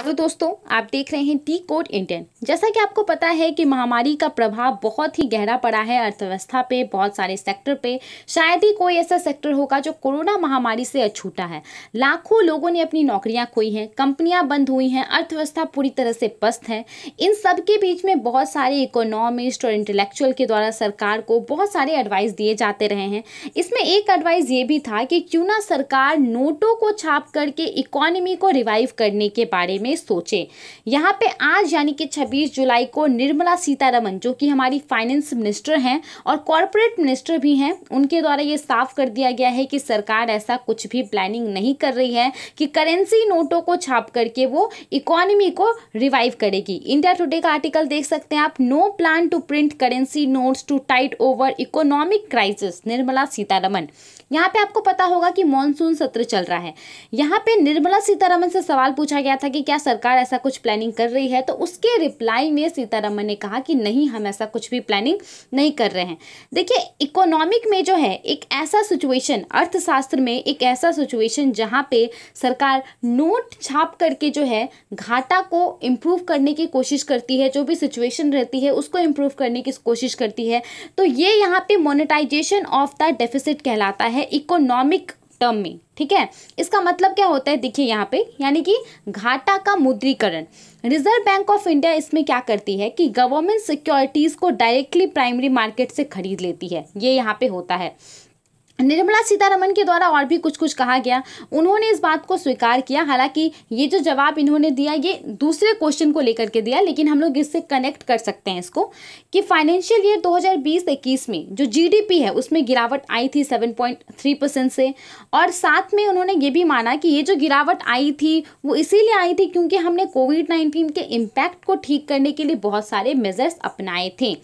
hello दोस्तों आप देख रहे हैं टी कोड इंडियन जैसा कि आपको पता है कि महामारी का प्रभाव बहुत ही गहरा पड़ा है अर्थव्यवस्था पे बहुत सारे सेक्टर पे शायद ही कोई ऐसा सेक्टर होगा जो कोरोना महामारी से अछूटा है लाखों लोगों ने अपनी नौकरियां खोई हैं कंपनियां बंद हुई हैं अर्थव्यवस्था पूरी तरह से पस्त है इन सब के बीच में बहुत सारे इकोनॉमिस्ट और इंटेलेक्चुअल के द्वारा सरकार को बहुत सारे एडवाइस दिए जाते रहे हैं इसमें एक एडवाइस ये भी था कि क्यों ना सरकार नोटों को छाप करके इकोनॉमी को रिवाइव करने के बारे में में सोचे यहाँ पे आज यानी कि 26 जुलाई को निर्मला सीतारमन जो कि हमारी फाइनेंस मिनिस्टर हैं और कॉरपोरेट मिनिस्टर भी हैं उनके द्वारा ये साफ कर दिया गया है कि सरकार ऐसा कुछ भी प्लानिंग नहीं कर रही है कि करेंसी नोटों को छाप करके वो इकोनॉमी को रिवाइव करेगी इंडिया टुडे का आर्टिकल देख सकते हैं आप no plan to print currency notes to tide over economic crisis Nirmala Sitharaman यहाँ पे आपको पता होगा कि मानसून सत्र चल रहा है यहाँ पे निर्मला सीतारमन से सवाल पूछा गया था कि क्या सरकार ऐसा कुछ प्लानिंग कर रही है तो उसके रिप्लाई में सीतारमन ने कहा कि नहीं हम ऐसा कुछ भी प्लानिंग नहीं कर रहे हैं देखिए इकोनॉमिक में जो है एक ऐसा सिचुएशन अर्थशास्त्र में एक ऐसा सिचुएशन जहाँ पे सरकार नोट छाप करके जो है घाटा को इम्प्रूव करने की कोशिश करती है जो भी सिचुएशन रहती है उसको इम्प्रूव करने की कोशिश करती है तो ये यहाँ पे मोनिटाइजेशन ऑफ द डेफिसिट कहलाता है इकोनॉमिक टर्म में ठीक है इसका मतलब क्या होता है देखिए यहाँ पे यानी कि घाटा का मुद्रीकरण रिजर्व बैंक ऑफ इंडिया इसमें क्या करती है कि गवर्नमेंट सिक्योरिटीज़ को डायरेक्टली प्राइमरी मार्केट से खरीद लेती है ये यहाँ पे होता है निर्मला सीतारमन के द्वारा और भी कुछ कुछ कहा गया उन्होंने इस बात को स्वीकार किया हालांकि ये जो जवाब इन्होंने दिया ये दूसरे क्वेश्चन को लेकर के दिया लेकिन हम लोग इससे कनेक्ट कर सकते हैं इसको कि फाइनेंशियल ईयर 2020-21 में जो जीडीपी है उसमें गिरावट आई थी 7.3 परसेंट से और साथ में उन्होंने ये भी माना कि ये जो गिरावट आई थी वो इसीलिए आई थी क्योंकि हमने कोविड नाइन्टीन के इम्पैक्ट को ठीक करने के लिए बहुत सारे मेजर्स अपनाए थे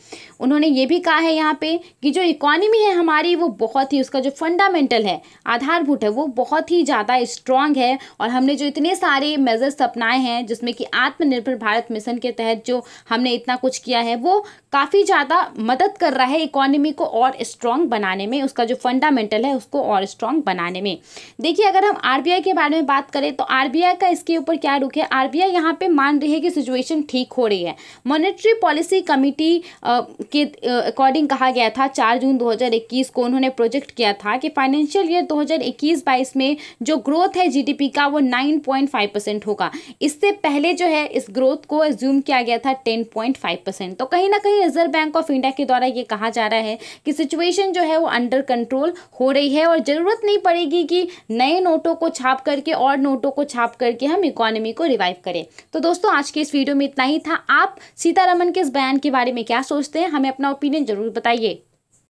उन्होंने ये भी कहा है यहाँ पर कि जो इकोनॉमी है हमारी वो बहुत ही उसका जो फंडामेंटल है आधारभूत है वो बहुत ही ज़्यादा स्ट्रांग है और हमने जो इतने सारे मेजर्स अपनाए हैं जिसमें कि आत्मनिर्भर भारत मिशन के तहत जो हमने इतना कुछ किया है वो काफ़ी ज़्यादा मदद कर रहा है इकोनॉमी को और स्ट्रांग बनाने में उसका जो फंडामेंटल है उसको और स्ट्रांग बनाने में देखिए अगर हम आर के बारे में बात करें तो आर का इसके ऊपर क्या रुख है आर बी यहाँ मान रही है कि सिचुएशन ठीक हो रही है मॉनिटरी पॉलिसी कमिटी के अकॉर्डिंग कहा गया था चार जून दो को उन्होंने प्रोजेक्ट किया किया था कि फाइनेंशियल ईयर 2021-22 में जो ग्रोथ है जीडीपी का वो 9.5 परसेंट होगा इससे पहले जो है इस ग्रोथ को एज्यूम किया गया था 10.5 परसेंट तो कहीं ना कहीं रिजर्व बैंक ऑफ इंडिया के द्वारा ये कहा जा रहा है कि सिचुएशन जो है वो अंडर कंट्रोल हो रही है और ज़रूरत नहीं पड़ेगी कि नए नोटों को छाप करके और नोटों को छाप करके हम इकोनॉमी को रिवाइव करें तो दोस्तों आज के इस वीडियो में इतना ही था आप सीतारमन के इस बयान के बारे में क्या सोचते हैं हमें अपना ओपिनियन जरूर बताइए